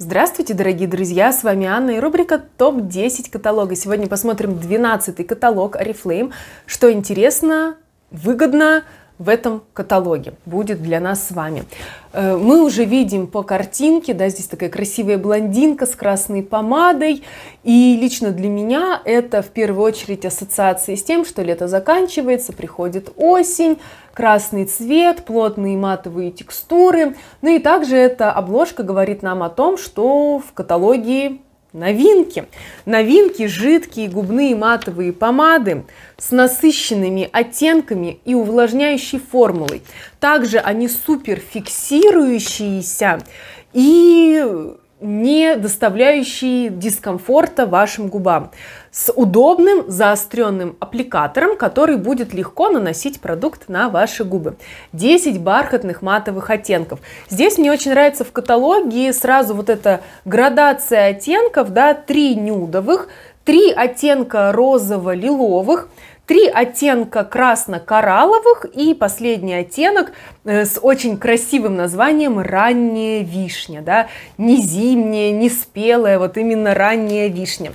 Здравствуйте, дорогие друзья, с вами Анна и рубрика ТОП-10 каталога. Сегодня посмотрим 12 каталог Арифлейм. Что интересно, выгодно, в этом каталоге будет для нас с вами. Э, мы уже видим по картинке, да, здесь такая красивая блондинка с красной помадой. И лично для меня это в первую очередь ассоциации с тем, что лето заканчивается, приходит осень, красный цвет, плотные матовые текстуры. Ну и также эта обложка говорит нам о том, что в каталоге Новинки. Новинки жидкие губные матовые помады с насыщенными оттенками и увлажняющей формулой. Также они супер фиксирующиеся и не доставляющий дискомфорта вашим губам, с удобным заостренным аппликатором, который будет легко наносить продукт на ваши губы. 10 бархатных матовых оттенков. Здесь мне очень нравится в каталоге сразу вот эта градация оттенков, да, 3 нюдовых, 3 оттенка розово-лиловых, Три оттенка красно-коралловых и последний оттенок э, с очень красивым названием «Ранняя вишня». Да? Не зимняя, не спелая, вот именно ранняя вишня.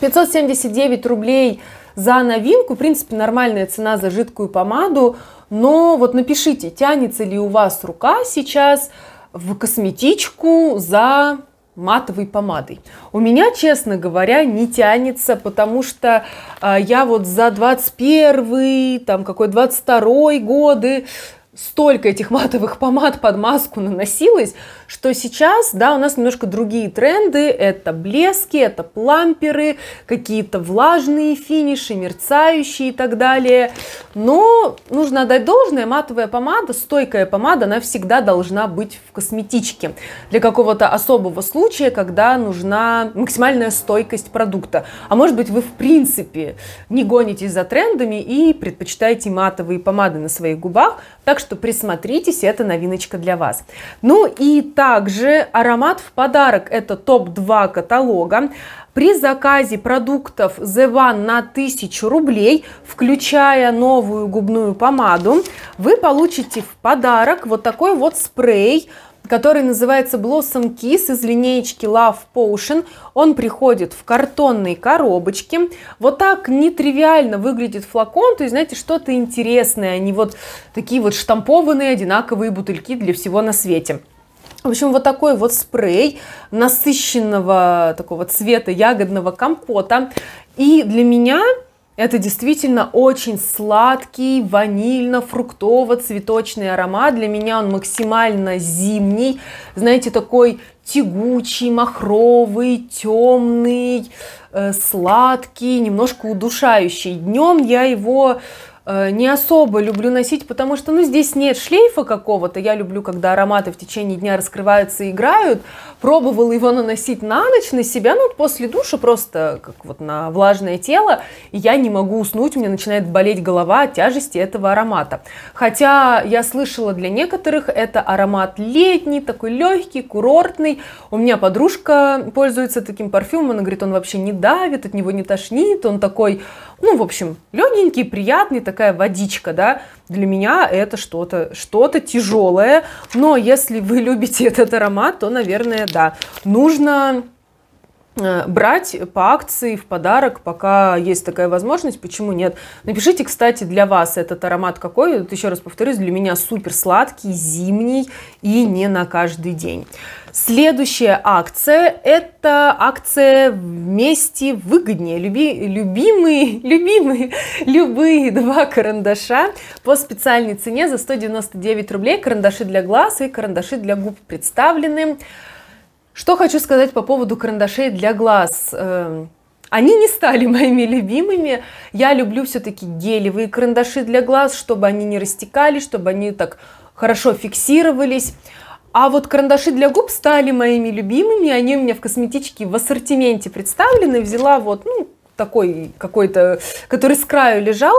579 рублей за новинку, в принципе, нормальная цена за жидкую помаду, но вот напишите, тянется ли у вас рука сейчас в косметичку за матовой помадой. У меня, честно говоря, не тянется, потому что э, я вот за 21 там какой 22 годы столько этих матовых помад под маску наносилась что сейчас, да, у нас немножко другие тренды, это блески, это пламперы, какие-то влажные финиши, мерцающие и так далее, но нужно отдать должное, матовая помада, стойкая помада, она всегда должна быть в косметичке для какого-то особого случая, когда нужна максимальная стойкость продукта, а может быть вы в принципе не гонитесь за трендами и предпочитаете матовые помады на своих губах, так что присмотритесь, это новиночка для вас. Ну и также аромат в подарок, это топ-2 каталога. При заказе продуктов The One на 1000 рублей, включая новую губную помаду, вы получите в подарок вот такой вот спрей, который называется Blossom Kiss из линеечки Love Potion. Он приходит в картонной коробочке. Вот так нетривиально выглядит флакон, то есть, знаете, что-то интересное, а не вот такие вот штампованные одинаковые бутыльки для всего на свете. В общем, вот такой вот спрей насыщенного такого цвета ягодного компота. И для меня это действительно очень сладкий, ванильно-фруктово-цветочный аромат. Для меня он максимально зимний. Знаете, такой тягучий, махровый, темный, э, сладкий, немножко удушающий. Днем я его Э, не особо люблю носить, потому что, ну, здесь нет шлейфа какого-то. Я люблю, когда ароматы в течение дня раскрываются и играют. Пробовала его наносить на ночь на себя, ну, после душа просто как вот на влажное тело. И я не могу уснуть, у меня начинает болеть голова от тяжести этого аромата. Хотя я слышала для некоторых, это аромат летний, такой легкий, курортный. У меня подружка пользуется таким парфюмом, она говорит, он вообще не давит, от него не тошнит, он такой ну, в общем, легенький, приятный, такая водичка, да. Для меня это что-то, что-то тяжелое. Но если вы любите этот аромат, то, наверное, да, нужно Э, брать по акции в подарок, пока есть такая возможность, почему нет. Напишите, кстати, для вас этот аромат какой. Вот еще раз повторюсь, для меня супер сладкий, зимний и не на каждый день. Следующая акция – это акция «Вместе выгоднее». Люби, любимые, любимые, любые два карандаша по специальной цене за 199 рублей. Карандаши для глаз и карандаши для губ представлены. Что хочу сказать по поводу карандашей для глаз. Эм, они не стали моими любимыми. Я люблю все-таки гелевые карандаши для глаз, чтобы они не растекались, чтобы они так хорошо фиксировались. А вот карандаши для губ стали моими любимыми. Они у меня в косметичке в ассортименте представлены. Взяла вот ну, такой какой-то, который с краю лежал.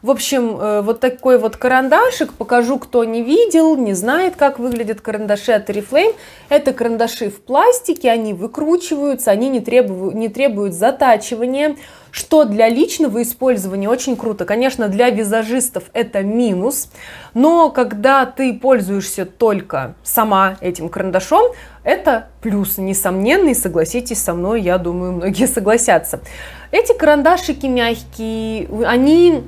В общем, э, вот такой вот карандашик. Покажу, кто не видел, не знает, как выглядят карандаши от Oriflame. Это карандаши в пластике, они выкручиваются, они не требуют, не требуют затачивания, что для личного использования очень круто. Конечно, для визажистов это минус, но когда ты пользуешься только сама этим карандашом, это плюс, несомненный, согласитесь со мной, я думаю, многие согласятся. Эти карандашики мягкие, они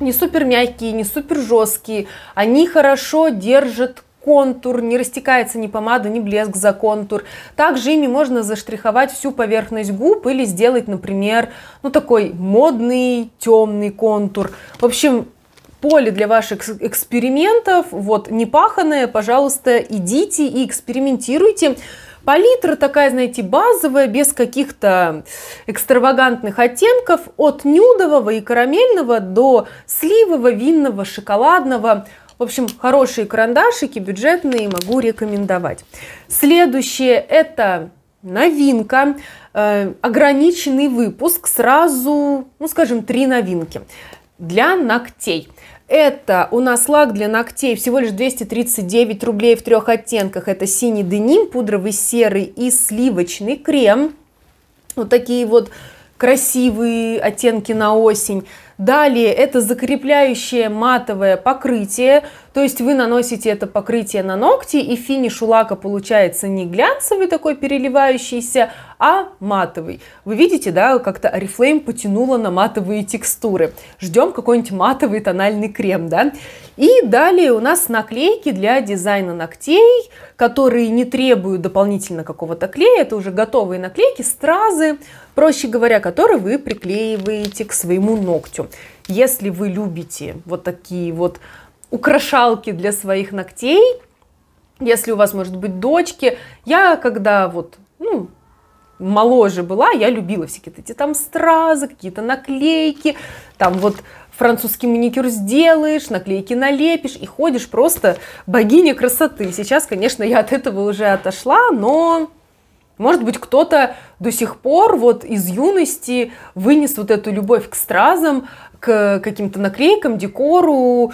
не супер мягкие, не супер жесткие, они хорошо держат контур, не растекается ни помада, ни блеск за контур. Также ими можно заштриховать всю поверхность губ или сделать, например, ну такой модный темный контур. В общем, поле для ваших экспериментов, вот не паханое, пожалуйста, идите и экспериментируйте. Палитра такая, знаете, базовая, без каких-то экстравагантных оттенков, от нюдового и карамельного до сливого, винного, шоколадного. В общем, хорошие карандашики, бюджетные, могу рекомендовать. Следующее это новинка, э, ограниченный выпуск, сразу, ну скажем, три новинки для ногтей. Это у нас лак для ногтей всего лишь 239 рублей в трех оттенках. Это синий деним, пудровый серый и сливочный крем. Вот такие вот красивые оттенки на осень. Далее это закрепляющее матовое покрытие, то есть вы наносите это покрытие на ногти и финиш у лака получается не глянцевый такой переливающийся, а матовый. Вы видите, да, как-то арифлейм потянула на матовые текстуры. Ждем какой-нибудь матовый тональный крем, да. И далее у нас наклейки для дизайна ногтей, которые не требуют дополнительно какого-то клея, это уже готовые наклейки, стразы, проще говоря, которые вы приклеиваете к своему ногтю. Если вы любите вот такие вот украшалки для своих ногтей, если у вас, может быть, дочки, я когда вот, ну, моложе была, я любила всякие эти там стразы, какие-то наклейки, там вот французский маникюр сделаешь, наклейки налепишь и ходишь просто богиня красоты. Сейчас, конечно, я от этого уже отошла, но может быть, кто-то до сих пор вот из юности вынес вот эту любовь к стразам, к каким-то наклейкам, декору.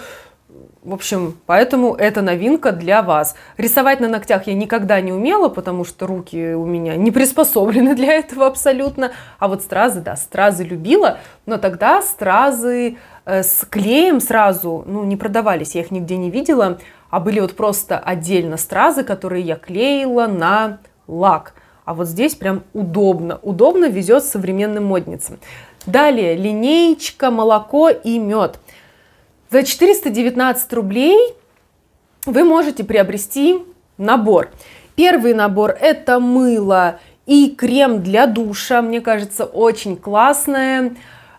В общем, поэтому это новинка для вас. Рисовать на ногтях я никогда не умела, потому что руки у меня не приспособлены для этого абсолютно. А вот стразы, да, стразы любила, но тогда стразы э, с клеем сразу, ну, не продавались, я их нигде не видела, а были вот просто отдельно стразы, которые я клеила на лак – а вот здесь прям удобно. Удобно везет современным модницам. Далее линеечка, молоко и мед. За 419 рублей вы можете приобрести набор. Первый набор это мыло и крем для душа. Мне кажется, очень классное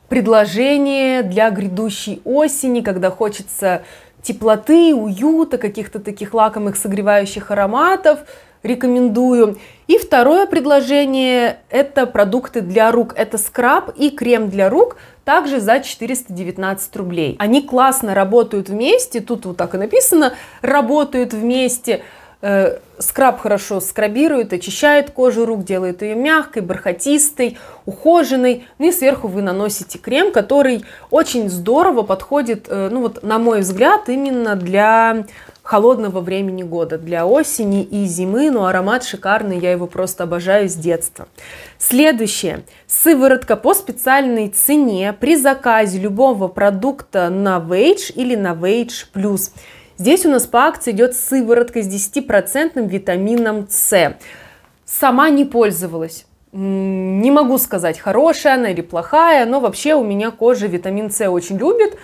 предложение для грядущей осени, когда хочется теплоты, уюта, каких-то таких лакомых согревающих ароматов рекомендую. И второе предложение – это продукты для рук. Это скраб и крем для рук, также за 419 рублей. Они классно работают вместе, тут вот так и написано, работают вместе. Э, скраб хорошо скрабирует, очищает кожу рук, делает ее мягкой, бархатистой, ухоженной. Ну и сверху вы наносите крем, который очень здорово подходит, э, ну вот на мой взгляд, именно для холодного времени года, для осени и зимы, но аромат шикарный, я его просто обожаю с детства. Следующее. Сыворотка по специальной цене при заказе любого продукта на Novage или на Novage плюс. Здесь у нас по акции идет сыворотка с 10% витамином С. Сама не пользовалась. Не могу сказать, хорошая она или плохая, но вообще у меня кожа витамин С очень любит,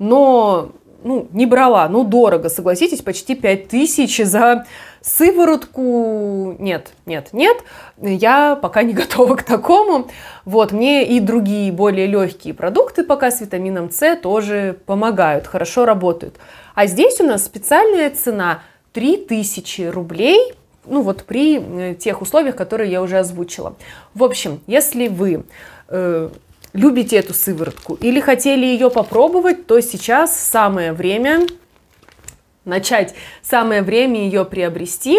но ну, не брала, ну, дорого, согласитесь, почти 5000 за сыворотку. Нет, нет, нет, я пока не готова к такому. Вот, мне и другие более легкие продукты пока с витамином С тоже помогают, хорошо работают. А здесь у нас специальная цена 3000 рублей, ну вот при э, тех условиях, которые я уже озвучила. В общем, если вы э, любите эту сыворотку или хотели ее попробовать, то сейчас самое время начать, самое время ее приобрести.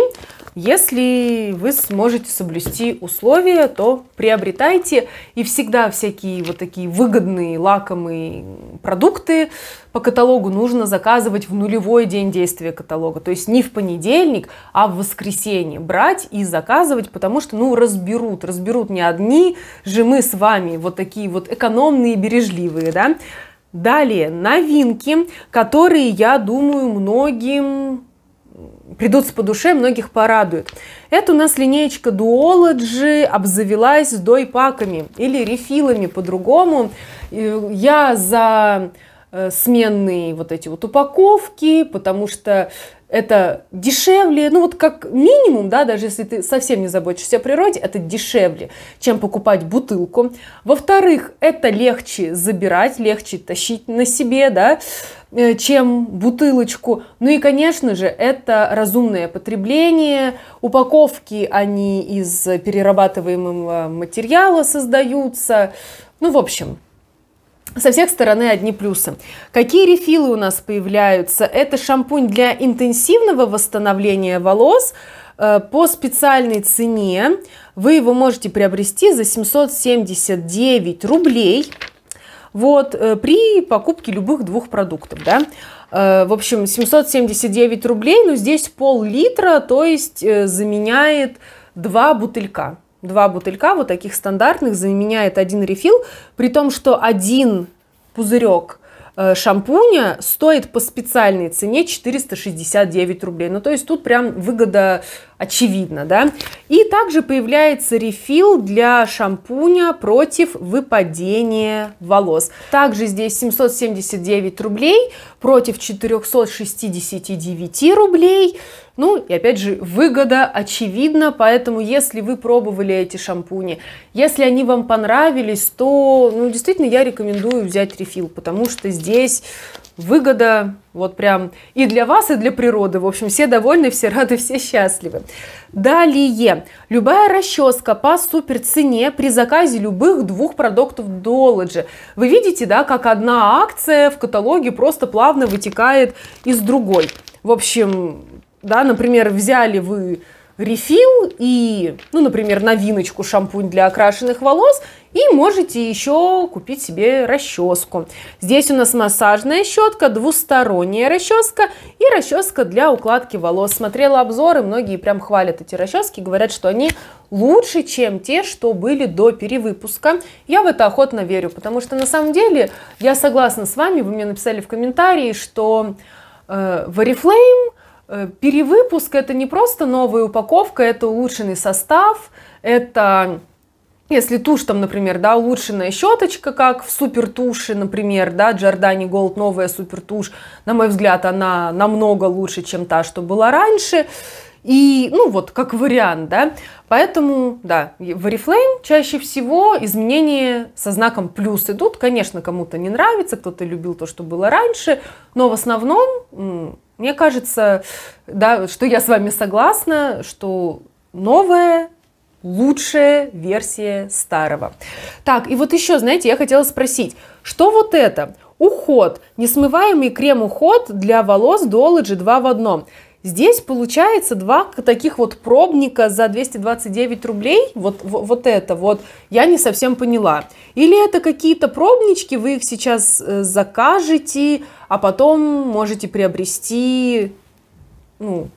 Если вы сможете соблюсти условия, то приобретайте. И всегда всякие вот такие выгодные, лакомые продукты по каталогу нужно заказывать в нулевой день действия каталога. То есть не в понедельник, а в воскресенье брать и заказывать, потому что, ну, разберут. Разберут не одни же мы с вами, вот такие вот экономные, бережливые, да. Далее, новинки, которые, я думаю, многим придутся по душе, многих порадует. Это у нас линеечка Duology обзавелась дойпаками или рефилами по-другому. Я за э, сменные вот эти вот упаковки, потому что это дешевле, ну вот как минимум, да, даже если ты совсем не заботишься о природе, это дешевле, чем покупать бутылку. Во-вторых, это легче забирать, легче тащить на себе, да, Э, чем бутылочку. Ну и, конечно же, это разумное потребление. Упаковки они из перерабатываемого материала создаются. Ну, в общем, со всех стороны одни плюсы. Какие рефилы у нас появляются? Это шампунь для интенсивного восстановления волос э, по специальной цене. Вы его можете приобрести за 779 рублей. Вот, э, при покупке любых двух продуктов, да. Э, в общем, 779 рублей, но ну, здесь пол-литра, то есть э, заменяет два бутылька. Два бутылька вот таких стандартных заменяет один рефил, при том, что один пузырек – Э, шампуня стоит по специальной цене 469 рублей. Ну, то есть тут прям выгода очевидна, да. И также появляется рефил для шампуня против выпадения волос. Также здесь 779 рублей против 469 рублей. Ну и опять же, выгода очевидна, поэтому если вы пробовали эти шампуни, если они вам понравились, то ну, действительно я рекомендую взять рефил, потому что здесь выгода вот прям и для вас, и для природы. В общем, все довольны, все рады, все счастливы. Далее. Любая расческа по супер цене при заказе любых двух продуктов Dollargy. Вы видите, да, как одна акция в каталоге просто плавно вытекает из другой. В общем, да, например, взяли вы рефил и, ну, например, новиночку шампунь для окрашенных волос, и можете еще купить себе расческу. Здесь у нас массажная щетка, двусторонняя расческа и расческа для укладки волос. Смотрела обзоры, многие прям хвалят эти расчески, говорят, что они лучше, чем те, что были до перевыпуска. Я в это охотно верю, потому что на самом деле я согласна с вами, вы мне написали в комментарии, что э, Oriflame Э, перевыпуск это не просто новая упаковка, это улучшенный состав, это если тушь там, например, да, улучшенная щеточка, как в супер туши, например, да, Giordani Gold, новая супер тушь, на мой взгляд, она намного лучше, чем та, что была раньше. И, ну вот, как вариант, да. Поэтому, да, в Oriflame чаще всего изменения со знаком плюс идут. Конечно, кому-то не нравится, кто-то любил то, что было раньше, но в основном мне кажется, да, что я с вами согласна, что новое лучшая версия старого. Так, и вот еще, знаете, я хотела спросить, что вот это? Уход, несмываемый крем-уход для волос Duology 2 в одном. Здесь получается два таких вот пробника за 229 рублей, вот, вот, вот это вот, я не совсем поняла. Или это какие-то пробнички, вы их сейчас э, закажете, а потом можете приобрести ну,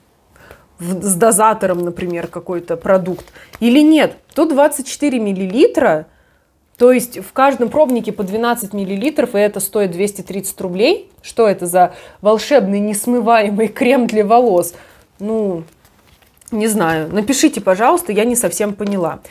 в, с дозатором, например, какой-то продукт. Или нет, то 24 миллилитра, то есть в каждом пробнике по 12 миллилитров, и это стоит 230 рублей. Что это за волшебный несмываемый крем для волос? Ну, не знаю. Напишите, пожалуйста, я не совсем поняла.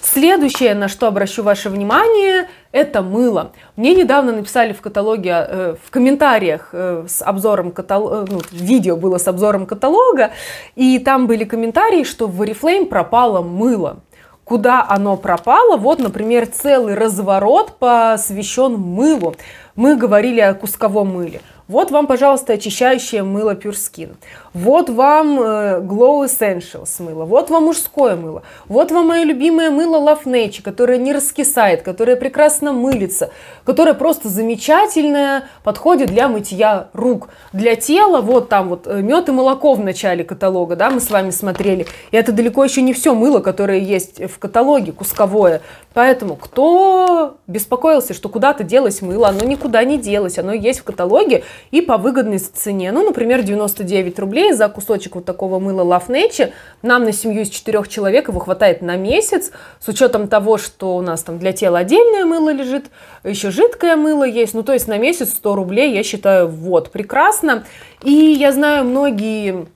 Следующее, на что обращу ваше внимание, это мыло. Мне недавно написали в каталоге, э, в комментариях э, с обзором каталога, э, ну, видео было с обзором каталога, и там были комментарии, что в Oriflame пропало мыло куда оно пропало. Вот, например, целый разворот посвящен мылу. Мы говорили о кусковом мыле. Вот вам, пожалуйста, очищающее мыло Pure Skin вот вам э, Glow Essentials мыло, вот вам мужское мыло, вот вам мое любимое мыло Love Nature, которое не раскисает, которое прекрасно мылится, которое просто замечательное, подходит для мытья рук. Для тела вот там вот э, мед и молоко в начале каталога, да, мы с вами смотрели. И это далеко еще не все мыло, которое есть в каталоге, кусковое. Поэтому кто беспокоился, что куда-то делось мыло, оно никуда не делось, оно есть в каталоге и по выгодной цене. Ну, например, 99 рублей рублей за кусочек вот такого мыла Love Nature. Нам на семью из четырех человек его хватает на месяц, с учетом того, что у нас там для тела отдельное мыло лежит, еще жидкое мыло есть. Ну, то есть на месяц 100 рублей, я считаю, вот, прекрасно. И я знаю, многие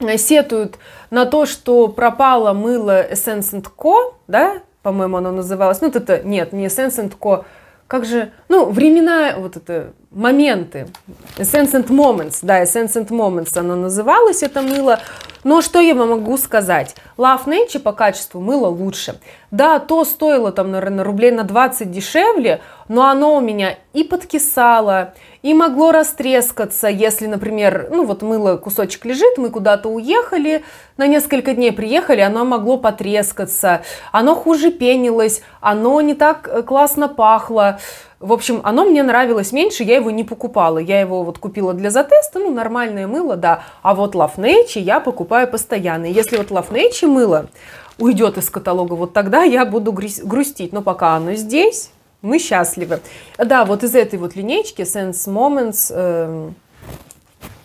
э, сетуют на то, что пропало мыло Essence Co, да, по-моему, оно называлось. Ну, это нет, не Essence Co, как же, ну, времена, вот это, моменты, Essence and Moments, да, Essence and Moments она называлась это мыло, но что я вам могу сказать? Love Nature по качеству мыло лучше. Да, то стоило там, наверное, рублей на 20 дешевле, но оно у меня и подкисало, и могло растрескаться, если, например, ну вот мыло кусочек лежит, мы куда-то уехали, на несколько дней приехали, оно могло потрескаться, оно хуже пенилось, оно не так э, классно пахло. В общем, оно мне нравилось меньше, я его не покупала. Я его вот купила для затеста, ну, нормальное мыло, да. А вот Love Nature я покупаю постоянно. И если вот Love Nature мыло уйдет из каталога, вот тогда я буду грустить. Но пока оно здесь, мы счастливы. Да, вот из этой вот линейки Sense Moments э,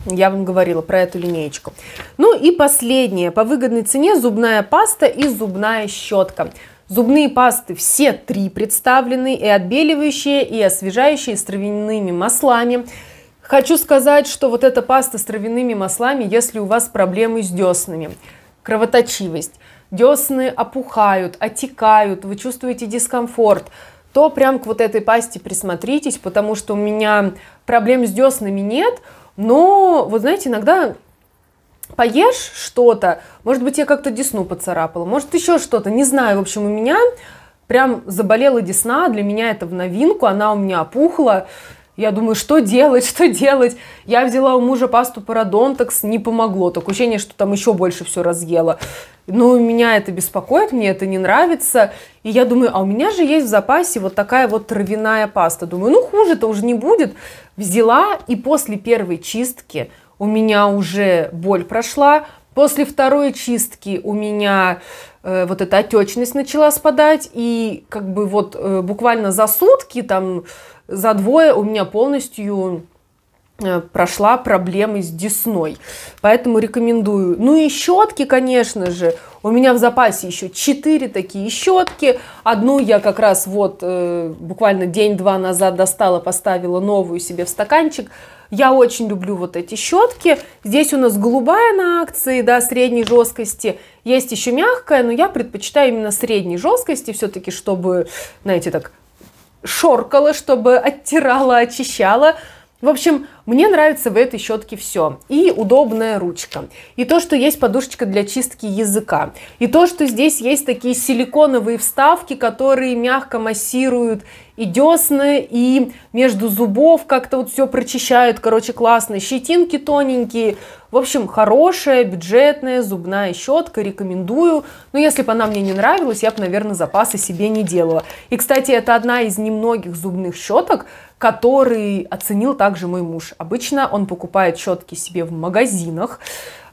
я вам говорила про эту линейку. Ну и последнее. По выгодной цене зубная паста и зубная щетка. Зубные пасты все три представлены, и отбеливающие, и освежающие с травяными маслами. Хочу сказать, что вот эта паста с травяными маслами, если у вас проблемы с деснами, кровоточивость, десны опухают, отекают, вы чувствуете дискомфорт – то прям к вот этой пасте присмотритесь, потому что у меня проблем с деснами нет, но, вот знаете, иногда поешь что-то, может быть, я как-то десну поцарапала, может, еще что-то, не знаю, в общем, у меня прям заболела десна, для меня это в новинку, она у меня опухла, я думаю, что делать, что делать? Я взяла у мужа пасту парадонтакс, не помогло. Так ощущение, что там еще больше все разъела. Ну, меня это беспокоит, мне это не нравится. И я думаю, а у меня же есть в запасе вот такая вот травяная паста. Думаю, ну хуже-то уже не будет. Взяла, и после первой чистки у меня уже боль прошла. После второй чистки у меня э, вот эта отечность начала спадать, и как бы вот э, буквально за сутки там за двое у меня полностью э, прошла проблемы с десной. Поэтому рекомендую. Ну и щетки, конечно же. У меня в запасе еще 4 такие щетки. Одну я как раз вот э, буквально день-два назад достала, поставила новую себе в стаканчик. Я очень люблю вот эти щетки. Здесь у нас голубая на акции, да, средней жесткости. Есть еще мягкая, но я предпочитаю именно средней жесткости, все-таки, чтобы, знаете, так шоркала, чтобы оттирала, очищала, в общем, мне нравится в этой щетке все. И удобная ручка, и то, что есть подушечка для чистки языка, и то, что здесь есть такие силиконовые вставки, которые мягко массируют и десны, и между зубов как-то вот все прочищают, короче, классно, щетинки тоненькие. В общем, хорошая, бюджетная зубная щетка, рекомендую. Но если бы она мне не нравилась, я бы, наверное, запасы себе не делала. И, кстати, это одна из немногих зубных щеток, который оценил также мой муж. Обычно он покупает щетки себе в магазинах,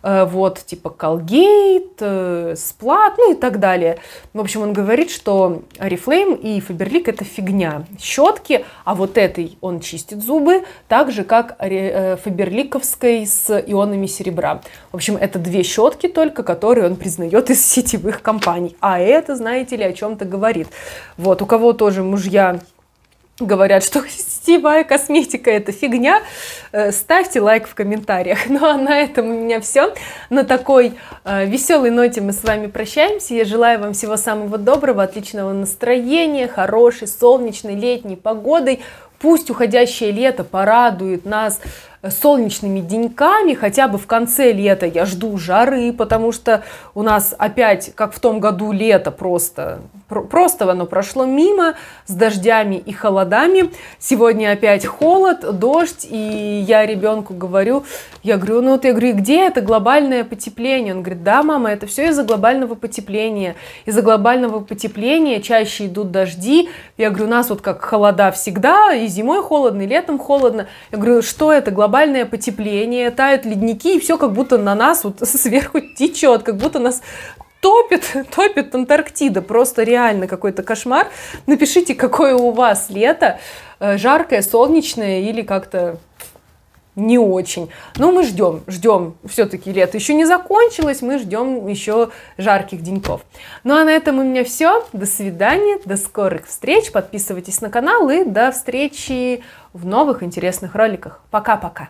э, вот, типа Colgate, э, Splat, ну и так далее. В общем, он говорит, что ReFlame и Faberlic это фигня. Щетки, а вот этой он чистит зубы, так же, как Faberlicовской э, с ионами серебра. В общем, это две щетки только, которые он признает из сетевых компаний. А это, знаете ли, о чем-то говорит. Вот, у кого тоже мужья говорят, что сетевая косметика это фигня, э, ставьте лайк в комментариях. Ну а на этом у меня все. На такой э, веселой ноте мы с вами прощаемся. Я желаю вам всего самого доброго, отличного настроения, хорошей солнечной летней погодой. Пусть уходящее лето порадует нас Э, солнечными деньками, хотя бы в конце лета я жду жары, потому что у нас опять, как в том году, лето просто, просто оно прошло мимо с дождями и холодами. Сегодня опять холод, дождь, и я ребенку говорю, я говорю, ну вот я говорю, где это глобальное потепление? Он говорит, да, мама, это все из-за глобального потепления. Из-за глобального потепления чаще идут дожди. Я говорю, у нас вот как холода всегда, и зимой холодно, и летом холодно. Я говорю, что это глобальное глобальное потепление, тают ледники, и все как будто на нас вот сверху течет, как будто нас топит, топит Антарктида. Просто реально какой-то кошмар. Напишите, какое у вас лето. Э, жаркое, солнечное или как-то не очень. Но мы ждем, ждем. Все-таки лето еще не закончилось, мы ждем еще жарких деньков. Ну а на этом у меня все. До свидания, до скорых встреч. Подписывайтесь на канал и до встречи в новых интересных роликах. Пока-пока.